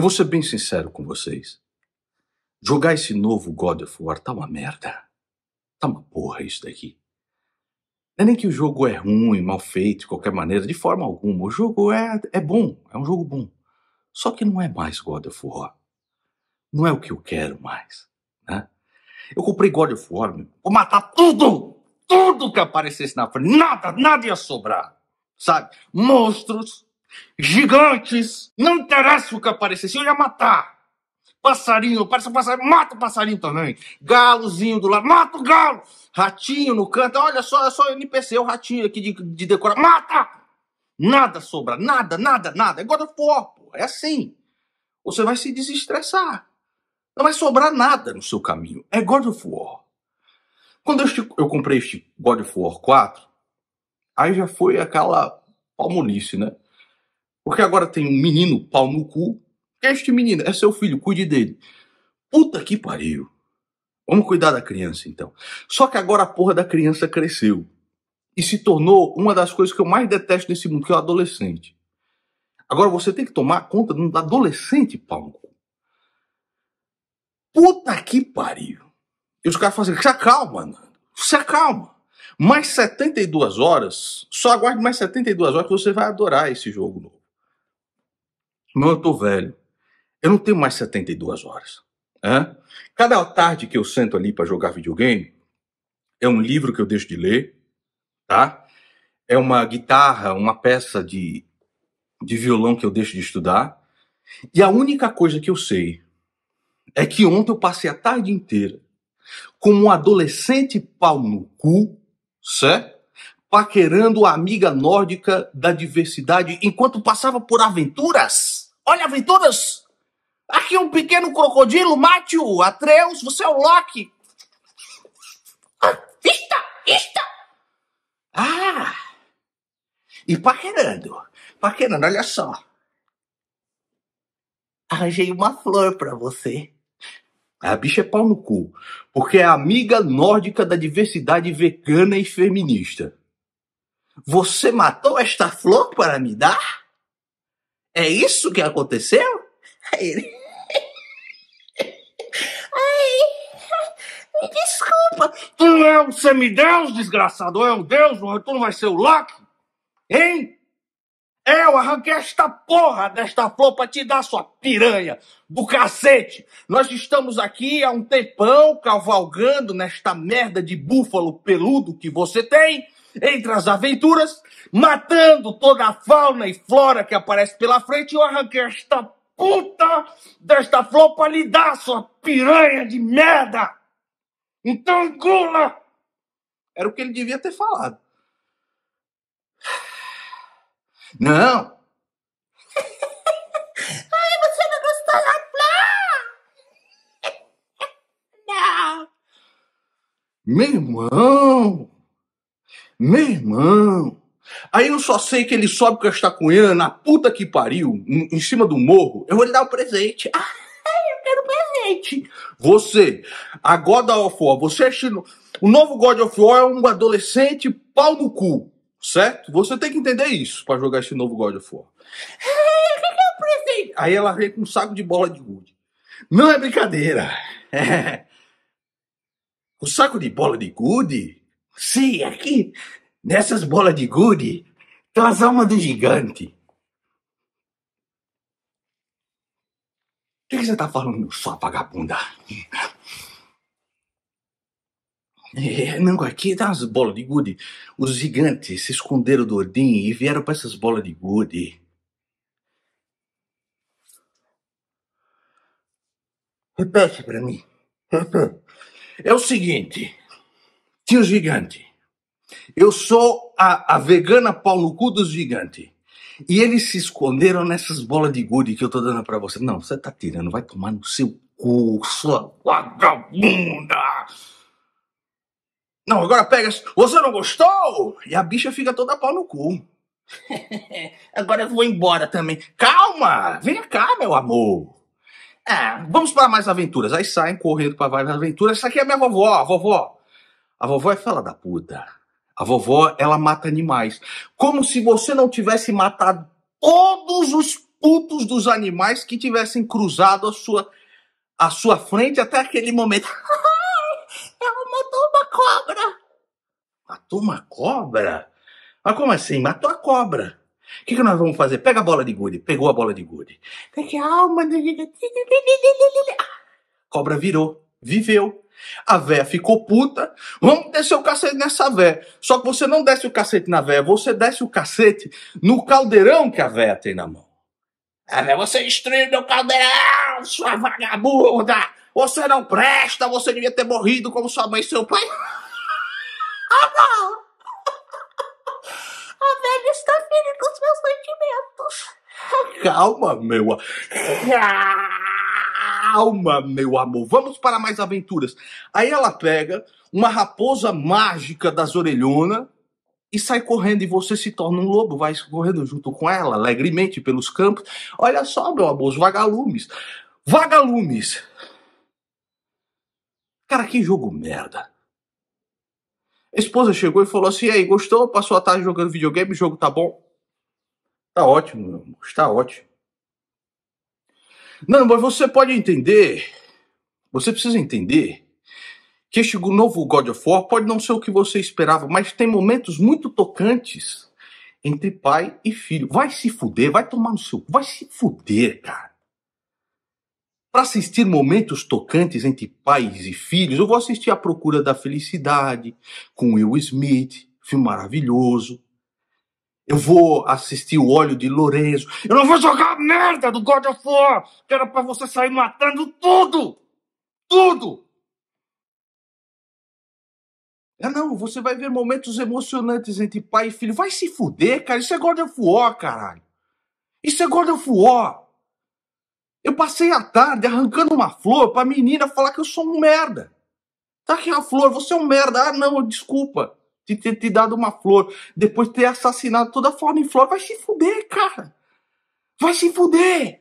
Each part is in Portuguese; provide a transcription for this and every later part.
Eu vou ser bem sincero com vocês. Jogar esse novo God of War tá uma merda. Tá uma porra isso daqui. Não é nem que o jogo é ruim, mal feito, de qualquer maneira, de forma alguma. O jogo é, é bom, é um jogo bom. Só que não é mais God of War. Não é o que eu quero mais. Né? Eu comprei God of War, vou matar tudo! Tudo que aparecesse na frente, nada, nada ia sobrar. Sabe? Monstros, gigantes, não interessa o que aparecer, se eu ia matar. Passarinho, parece passarinho, mata o passarinho também. Galozinho do lado, mata o galo. Ratinho no canto, olha só, é só NPC, o ratinho aqui de, de decora, mata! Nada sobra, nada, nada, nada. É God of War, pô, é assim. Você vai se desestressar. Não vai sobrar nada no seu caminho. É God of War. Quando eu, eu comprei este God of War 4, aí já foi aquela palmolice, né? Porque agora tem um menino pau no cu. É este menino é seu filho, cuide dele. Puta que pariu. Vamos cuidar da criança então. Só que agora a porra da criança cresceu e se tornou uma das coisas que eu mais detesto nesse mundo, que é o adolescente. Agora você tem que tomar conta do adolescente, cu. Puta que pariu. E os caras assim, se acalma, Nando. Se acalma. Mais 72 horas, só aguarde mais 72 horas que você vai adorar esse jogo novo. Não, eu estou velho. Eu não tenho mais 72 horas. Cada tarde que eu sento ali para jogar videogame, é um livro que eu deixo de ler, tá? É uma guitarra, uma peça de, de violão que eu deixo de estudar. E a única coisa que eu sei é que ontem eu passei a tarde inteira como um adolescente pau no cu, certo? Paquerando a amiga nórdica da diversidade enquanto passava por aventuras. Olha, aventuras! Aqui um pequeno crocodilo, mate Atreus, você é o Loki! Ista! Ista! Ah! E paquerando, paquerando, olha só. Arranjei uma flor pra você. A bicha é pau no cu, porque é amiga nórdica da diversidade vegana e feminista. Você matou esta flor para me dar? É isso que aconteceu? Aí ele. Ai, me desculpa. Tu é um semideus, desgraçado, é um deus, tu não vai ser o Loki? Hein? Eu arranquei esta porra desta flor pra te dar, sua piranha do cacete. Nós estamos aqui há um tempão cavalgando nesta merda de búfalo peludo que você tem entre as aventuras, matando toda a fauna e flora que aparece pela frente, eu arranquei esta puta desta flor para lhe dar, sua piranha de merda! Então gula! Era o que ele devia ter falado. Não! Ai, você não gostou da flor! Não! Meu irmão! Meu irmão. Aí eu só sei que ele sobe com esta estacunha na puta que pariu, em cima do morro. Eu vou lhe dar um presente. Ah, eu quero um presente. Você, a God of War, você é chino... O novo God of War é um adolescente pau no cu, certo? Você tem que entender isso para jogar esse novo God of War. Ah, eu um Aí ela vem com um saco de bola de gude. Não é brincadeira. É. O saco de bola de gude Sim, aqui, nessas bolas de gude, estão as almas do gigante. O que, você está falando, sua vagabunda? É, não, aqui dá tá as bolas de gude. Os gigantes se esconderam do Odin e vieram para essas bolas de gude. Repete para mim. É o seguinte tio gigante. Eu sou a, a vegana pau no cu dos gigantes. E eles se esconderam nessas bolas de gude que eu tô dando para você. Não, você tá tirando, vai tomar no seu cu, sua vagabunda. Não, agora pega, você não gostou? E a bicha fica toda pau no cu. agora eu vou embora também. Calma, vem cá, meu amor. É, vamos para mais aventuras. Aí saem correndo para várias aventuras. Essa aqui é minha vovó, vovó. A vovó é fala da puta. A vovó, ela mata animais. Como se você não tivesse matado todos os putos dos animais que tivessem cruzado a sua, a sua frente até aquele momento. ela matou uma cobra. Matou uma cobra? Mas como assim? Matou a cobra. O que, que, nós vamos fazer? Pega a bola de gude. Pegou a bola de gude. a alma ah, Cobra virou. Viveu. A véia ficou puta. Vamos descer o cacete nessa véia. Só que você não desce o cacete na véia, você desce o cacete no caldeirão que a véia tem na mão. A véia, você destruiu meu caldeirão, sua vagabunda! Você não presta, você devia ter morrido como sua mãe e seu pai. Ah, não! A velha está com os meus sentimentos. Calma, meu. Ah. Calma, meu amor, vamos para mais aventuras. Aí ela pega uma raposa mágica das orelhonas e sai correndo e você se torna um lobo, vai correndo junto com ela, alegremente pelos campos. Olha só, meu amor, os vagalumes. Vagalumes! Cara, que jogo merda. A esposa chegou e falou assim: e aí, gostou? Passou a tarde jogando videogame, o jogo tá bom? Tá ótimo, meu amor, tá ótimo. Não, mas você pode entender. Você precisa entender que este novo God of War pode não ser o que você esperava, mas tem momentos muito tocantes entre pai e filho. Vai se fuder, vai tomar no seu. Vai se fuder, cara. Para assistir momentos tocantes entre pais e filhos, eu vou assistir A Procura da Felicidade, com Will Smith, filme maravilhoso. Eu vou assistir o óleo de Lourenço. Eu não vou jogar a merda do God of War, que era pra você sair matando tudo! Tudo! É não, você vai ver momentos emocionantes entre pai e filho. Vai se fuder, cara. Isso é God of War, caralho. Isso é God of War. Eu passei a tarde arrancando uma flor pra menina falar que eu sou um merda. Tá aqui a flor, você é um merda. Ah, não, desculpa de ter te dado uma flor, depois de ter assassinado toda a forma em flor, vai se fuder, cara. Vai se fuder.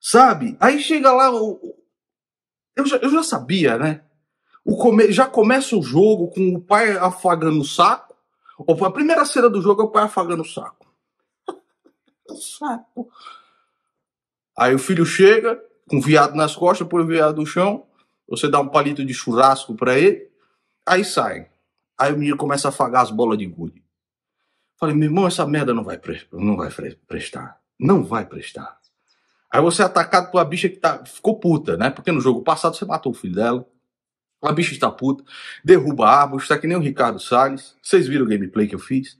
Sabe? Aí chega lá. Eu, eu, já, eu já sabia, né? O come, já começa o jogo com o pai afagando o saco. Ou a primeira cena do jogo é o pai afagando o saco. o saco. Aí o filho chega, com o viado nas costas, põe o viado no chão. Você dá um palito de churrasco para ele. Aí sai. Aí o menino começa a afagar as bolas de gude. Falei, meu irmão, essa merda não vai, pre não vai prestar. Não vai prestar. Aí você é atacado por uma bicha que tá, ficou puta, né? Porque no jogo passado você matou o filho dela. A bicha está puta, derruba árvores, está que nem o Ricardo Salles. Vocês viram o gameplay que eu fiz?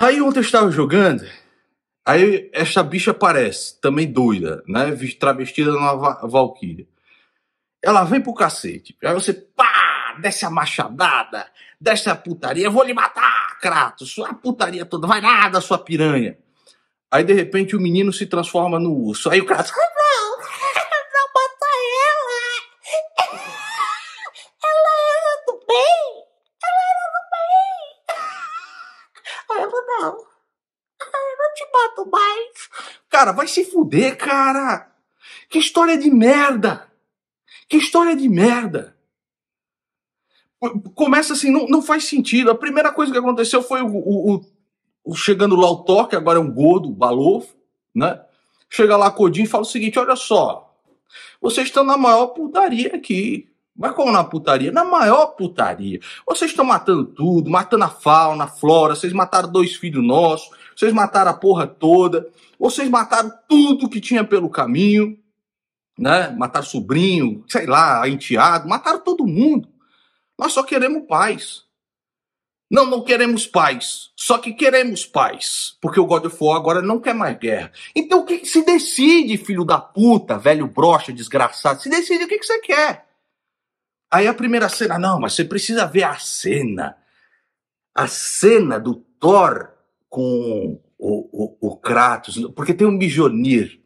Aí ontem eu estava jogando, aí essa bicha aparece, também doida, né? Travestida numa va valquíria. Ela vem pro cacete. Aí você pá, desce a machadada, desce a putaria, eu vou lhe matar, Kratos, sua putaria toda, vai nada, sua piranha. Aí de repente o menino se transforma no urso. Aí o Kratos, ah, não, não mata ela, ela era do bem, ela era do bem. Aí ela não, ah, eu não te mato mais. Cara, vai se fuder, cara. Que história de merda! Que história de merda! começa assim, não, não faz sentido. A primeira coisa que aconteceu foi o, o, o chegando lá o Toque agora é um Godo balofo, né? Chega lá Codinho e fala o seguinte: olha só, vocês estão na maior putaria aqui. Mas como na putaria? Na maior putaria. Vocês estão matando tudo, matando a fauna, a flora, vocês mataram dois filhos nossos, vocês mataram a porra toda, vocês mataram tudo que tinha pelo caminho, né? Mataram sobrinho, sei lá, enteado, mataram todo mundo. Nós só queremos paz. Não, não queremos paz. Só que queremos paz. Porque o God of War agora não quer mais guerra. Então o que se decide, filho da puta, velho brocha, desgraçado? Se decide o que, que você quer. Aí a primeira cena, não, mas você precisa ver a cena. A cena do Thor com o, o, o Kratos. Porque tem um Mijonir.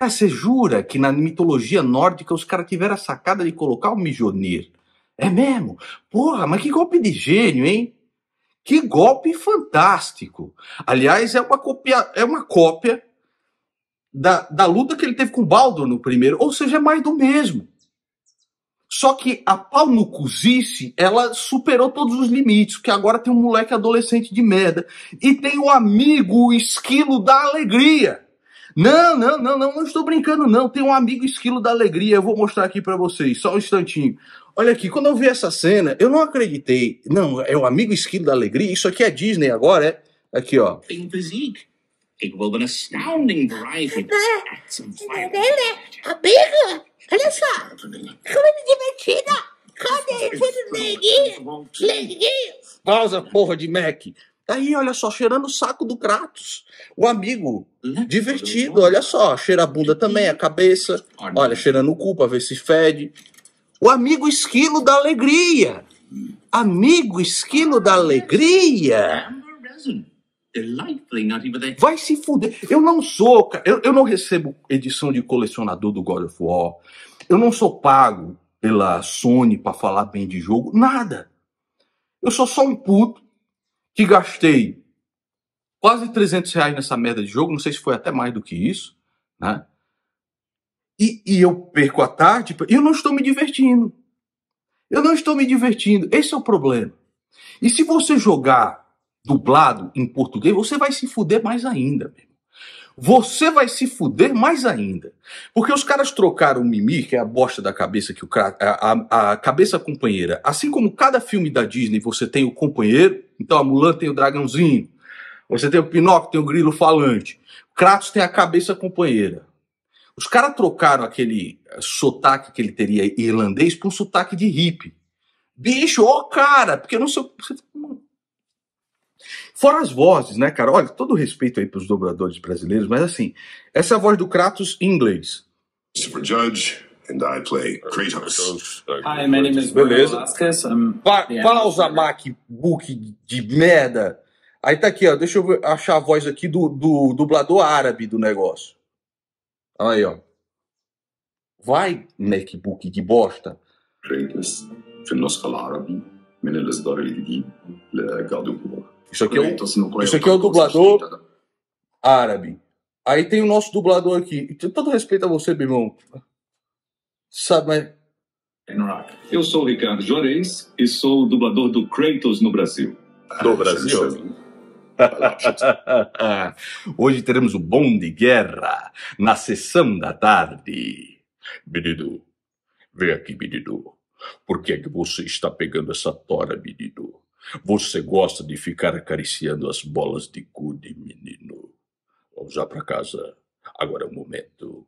É, você jura que na mitologia nórdica os caras tiveram a sacada de colocar o Mijonir? É mesmo? Porra, mas que golpe de gênio, hein? Que golpe fantástico! Aliás, é uma cópia, é uma cópia da, da luta que ele teve com o Baldo no primeiro, ou seja, é mais do mesmo. Só que a pau no cuzice, ela superou todos os limites, que agora tem um moleque adolescente de merda e tem o um amigo o esquilo da alegria. Não, não, não, não, não estou brincando, não. Tem um amigo esquilo da alegria, eu vou mostrar aqui para vocês, só um instantinho. Olha aqui, quando eu vi essa cena, eu não acreditei. Não, é o amigo esquilo da alegria, isso aqui é Disney agora, é? Aqui, ó. Ik wil um astounding variety of é, acts é né? violence. Amigo, olha só. Como é divertida. Cadê tudo neguinho? Neguinho. Pausa, porra de Mac aí, olha só, cheirando o saco do Kratos. O amigo, né? divertido, olha só, cheira a bunda também, a cabeça. Olha, cheirando o cu pra ver se fede. O amigo esquilo da alegria. Amigo esquilo da alegria. Vai se fuder. Eu não sou, eu, eu não recebo edição de colecionador do God of War. Eu não sou pago pela Sony para falar bem de jogo, nada. Eu sou só um puto que gastei quase 300 reais nessa merda de jogo, não sei se foi até mais do que isso, né? E, e eu perco a tarde, eu não estou me divertindo. Eu não estou me divertindo. Esse é o problema. E se você jogar dublado em português, você vai se fuder mais ainda, meu você vai se fuder mais ainda. Porque os caras trocaram o Mimi, que é a bosta da cabeça que o cara. a, a, cabeça companheira. Assim como cada filme da Disney você tem o companheiro, então a Mulan tem o dragãozinho, você tem o Pinóquio, tem o grilo falante, o Kratos tem a cabeça companheira. Os caras trocaram aquele sotaque que ele teria irlandês por um sotaque de hippie. Bicho, ô cara, porque eu não sei. Tá Fora as vozes, né, cara? Olha, todo respeito aí pros dobradores brasileiros, mas assim, essa é a voz do Kratos em inglês. Super Judge, and I play Kratos. Hi, my name is Beleza. Velasquez. Pa pausa, MacBook de merda. Aí tá aqui, ó. Deixa eu achar a voz aqui do, do dublador árabe do negócio. Aí, ó. Vai, MacBook de bosta. Kratos, في árabe, العربي من الإصدار الجديد لجاد Isso aqui é o, isso aqui é o dublador árabe. Aí tem o nosso dublador aqui. Todo respeito a você, meu irmão. Sabe, Eu sou o Ricardo Juarez e sou o dublador do Kratos no Brasil. Do Brasil? Hoje teremos o Bom de Guerra na sessão da tarde. Bididu, vem aqui, Bididu. Por que é que você está pegando essa tora, Bedido Você gosta de ficar acariciando as bolas de gude, menino. Vamos já para casa. Agora é o momento.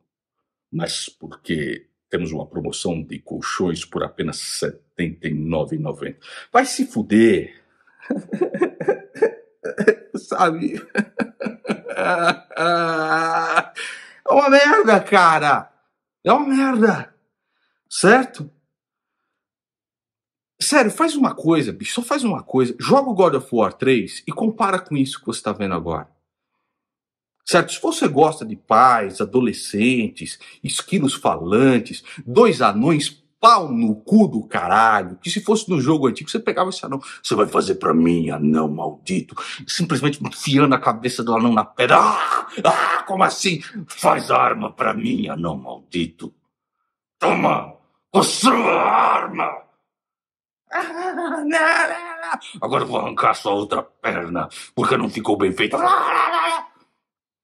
Mas por que temos uma promoção de colchões por apenas R$ 79,90. Vai se fuder! Sabe? É uma merda, cara! É uma merda! Certo? Sério, faz uma coisa, bicho, só faz uma coisa. Joga o God of War 3 e compara com isso que você está vendo agora. Certo? Se você gosta de pais, adolescentes, esquilos falantes, dois anões pau no cu do caralho, que se fosse no jogo antigo, você pegava esse anão. Você vai fazer para mim, anão maldito. Simplesmente enfiando a cabeça do anão na pedra. Ah, ah, como assim? Faz arma para mim, anão maldito. Toma, a a arma. Ah, Agora eu vou arrancar sua outra perna, porque não ficou bem feita. Ah,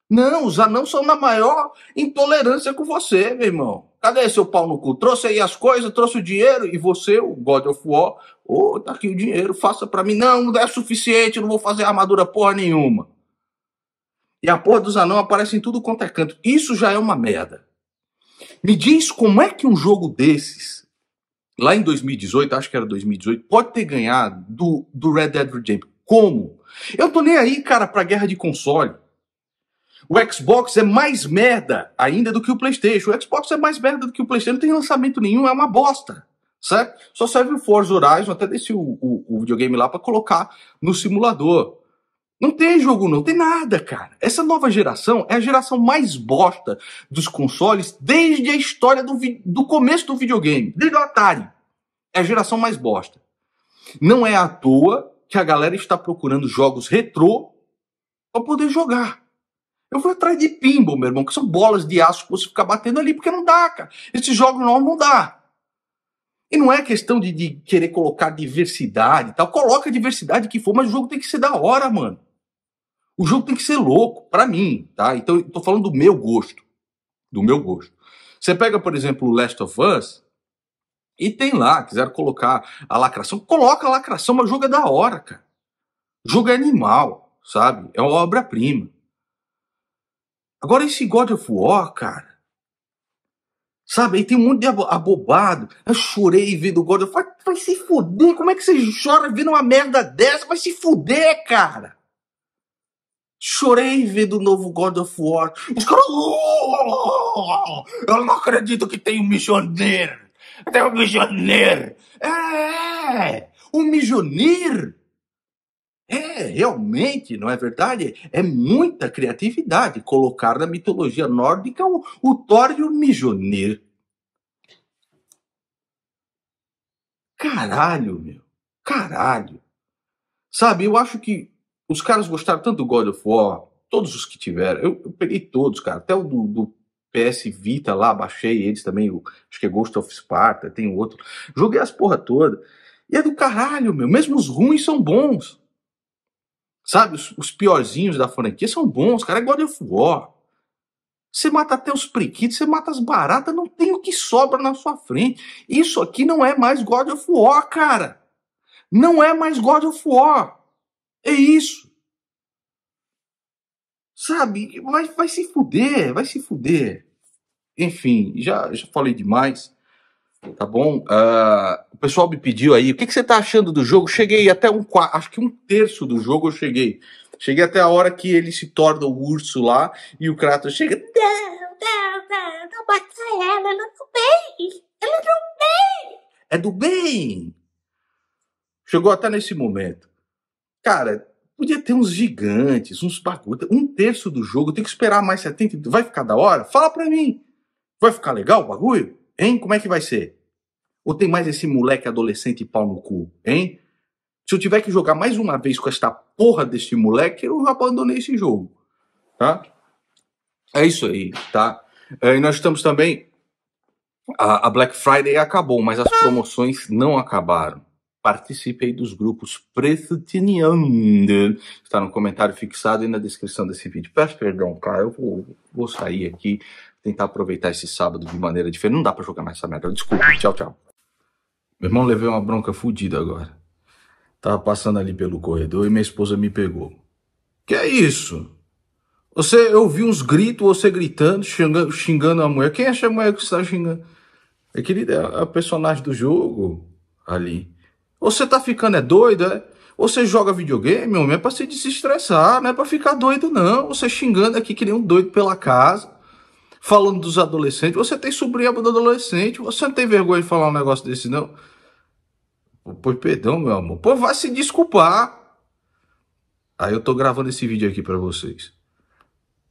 não, os anãos são na maior intolerância com você, meu irmão. Cadê seu pau no cu? Trouxe aí as coisas, trouxe o dinheiro e você, o God of War, ô, oh, tá aqui o dinheiro, faça para mim. Não, não é suficiente, não vou fazer armadura porra nenhuma. E a porra dos anãos aparece em tudo quanto é canto. Isso já é uma merda. Me diz como é que um jogo desses, lá em 2018, acho que era 2018, pode ter ganhado do, do Red Dead Redemption. Como? Eu tô nem aí, cara, pra guerra de console. O Xbox é mais merda ainda do que o PlayStation. O Xbox é mais merda do que o PlayStation. Não tem lançamento nenhum, é uma bosta. Certo? Só serve o Forza Horizon, até desse o, o, o videogame lá, para colocar no simulador. Não tem jogo, não tem nada, cara. Essa nova geração é a geração mais bosta dos consoles desde a história do, do começo do videogame, desde o Atari. É a geração mais bosta. Não é à toa que a galera está procurando jogos retrô para poder jogar. Eu fui atrás de pinball, meu irmão, que são bolas de aço que você fica batendo ali, porque não dá, cara. Esse jogo novos não dá. E não é questão de, de querer colocar diversidade e tal. Coloca a diversidade que for, mas o jogo tem que ser da hora, mano. O jogo tem que ser louco, para mim, tá? Então, eu tô falando do meu gosto. Do meu gosto. Você pega, por exemplo, o Last of Us, e tem lá, quiseram colocar a lacração, coloca a lacração, mas o jogo é da hora, cara. O jogo é animal, sabe? É uma obra-prima. Agora, esse God of War, cara. Sabe? Aí tem um monte de abobado. Eu chorei vendo God of War. Vai se fuder. Como é que você chora vendo uma merda dessa? Vai se fuder, cara. Chorei vendo o novo God of War. Os caras. Eu não acredito que tem um missioneiro. Tem um missioneiro. É! é, é. Um missioneiro. É, realmente, não é verdade? É muita criatividade colocar na mitologia nórdica o, o Thor e o Mijonir. Caralho, meu. Caralho. Sabe, eu acho que os caras gostaram tanto do God of War, todos os que tiveram. Eu, eu peguei todos, cara. Até o do, do, PS Vita lá, baixei eles também. O, acho que é Ghost of Sparta, tem outro. Joguei as porra toda. E é do caralho, meu. Mesmo os ruins são bons. Sabe, os, os piorzinhos da franquia são bons, os caras é God of War. Você mata até os prequitos você mata as baratas, não tem o que sobra na sua frente. Isso aqui não é mais God of War, cara. Não é mais God of War. É isso. Sabe? Vai, vai se fuder, vai se fuder. Enfim, já, já falei demais. Tá bom? Uh, o pessoal me pediu aí, o que, que você tá achando do jogo? Cheguei até um acho que um terço do jogo eu cheguei. Cheguei até a hora que ele se torna o urso lá e o Kratos chega. Não, não, não, não ela, ela é do bem! Ela é do bem! É do bem! Chegou até nesse momento. Cara, podia ter uns gigantes, uns bagulho. Um terço do jogo, tem que esperar mais 70. Vai ficar da hora? Fala pra mim! Vai ficar legal o bagulho? Hein? Como é que vai ser? Ou tem mais esse moleque adolescente pau no cu, hein? Se eu tiver que jogar mais uma vez com esta porra desse moleque, eu abandonei esse jogo, tá? É isso aí, tá? É, e nós estamos também. A Black Friday acabou, mas as promoções não acabaram. Participe aí dos grupos Pretiniando. Está no comentário fixado e na descrição desse vídeo. Peço perdão, cara, eu vou, vou sair aqui tentar aproveitar esse sábado de maneira diferente. Não dá para jogar mais essa merda. Desculpa. Tchau, tchau. Meu irmão levei uma bronca fodida agora. Tava passando ali pelo corredor e minha esposa me pegou. Que é isso? Você, eu vi uns gritos, você gritando, xingando, xingando a mulher. Quem é a mulher que você tá xingando? É querida, é a personagem do jogo ali. Você tá ficando é doido, é? Você joga videogame, homem, é pra se desestressar, não é pra ficar doido, não. Você xingando aqui que nem um doido pela casa falando dos adolescentes. Você tem sobrinha do adolescente. Você não tem vergonha de falar um negócio desse, não? Pois perdão, meu amor. Pô, vai se desculpar. Aí eu tô gravando esse vídeo aqui para vocês.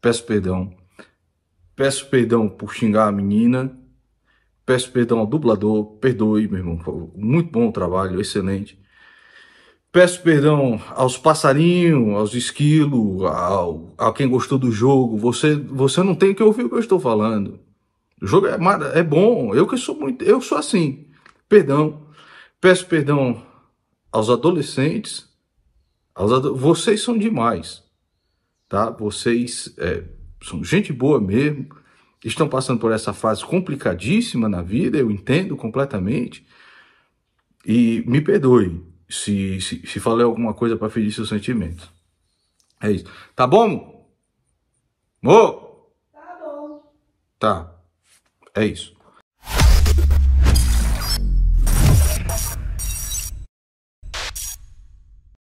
Peço perdão. Peço perdão por xingar a menina. Peço perdão ao dublador. Perdoe, meu irmão. Muito bom o trabalho, excelente. Peço perdão aos passarinhos, aos esquilos, ao, a quem gostou do jogo. Você, você não tem que ouvir o que eu estou falando. O jogo é, é bom. Eu que sou muito, eu sou assim. Perdão. Peço perdão aos adolescentes. Aos ado vocês são demais, tá? Vocês é, são gente boa mesmo. Estão passando por essa fase complicadíssima na vida. Eu entendo completamente. E me perdoe se, se, se falei alguma coisa para ferir seus sentimentos. É isso. Tá bom? Mo? Tá bom. Tá. É isso.